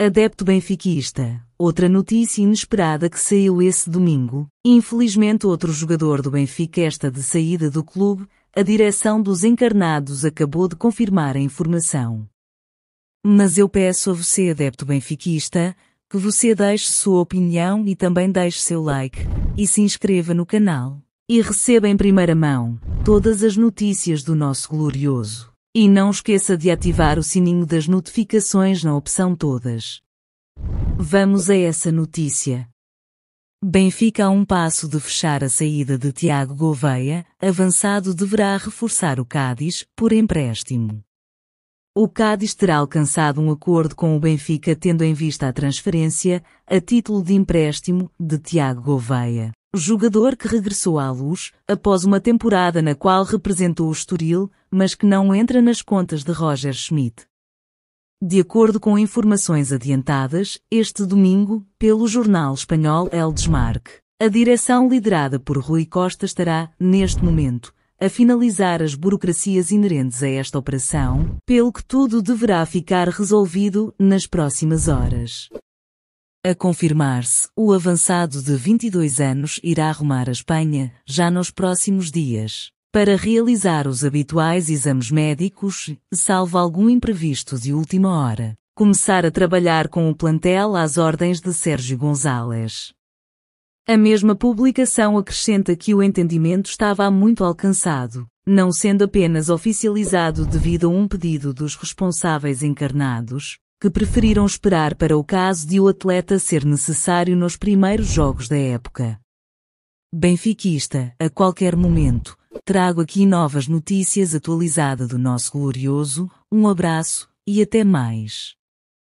Adepto benfiquista. Outra notícia inesperada que saiu esse domingo. Infelizmente, outro jogador do Benfica esta de saída do clube, a direção dos encarnados acabou de confirmar a informação. Mas eu peço a você, adepto benfiquista, que você deixe sua opinião e também deixe seu like e se inscreva no canal e receba em primeira mão todas as notícias do nosso glorioso e não esqueça de ativar o sininho das notificações na opção Todas. Vamos a essa notícia. Benfica a um passo de fechar a saída de Tiago Gouveia, avançado deverá reforçar o Cádiz, por empréstimo. O Cádiz terá alcançado um acordo com o Benfica tendo em vista a transferência, a título de empréstimo, de Tiago Gouveia. Jogador que regressou à luz após uma temporada na qual representou o Estoril, mas que não entra nas contas de Roger Schmidt. De acordo com informações adiantadas, este domingo, pelo jornal espanhol El Desmarque, a direção liderada por Rui Costa estará, neste momento, a finalizar as burocracias inerentes a esta operação, pelo que tudo deverá ficar resolvido nas próximas horas. A confirmar-se, o avançado de 22 anos irá arrumar a Espanha, já nos próximos dias, para realizar os habituais exames médicos, salvo algum imprevisto de última hora. Começar a trabalhar com o plantel às ordens de Sérgio González. A mesma publicação acrescenta que o entendimento estava há muito alcançado, não sendo apenas oficializado devido a um pedido dos responsáveis encarnados, que preferiram esperar para o caso de o atleta ser necessário nos primeiros jogos da época. Benfiquista, a qualquer momento, trago aqui novas notícias atualizadas do nosso glorioso, um abraço e até mais.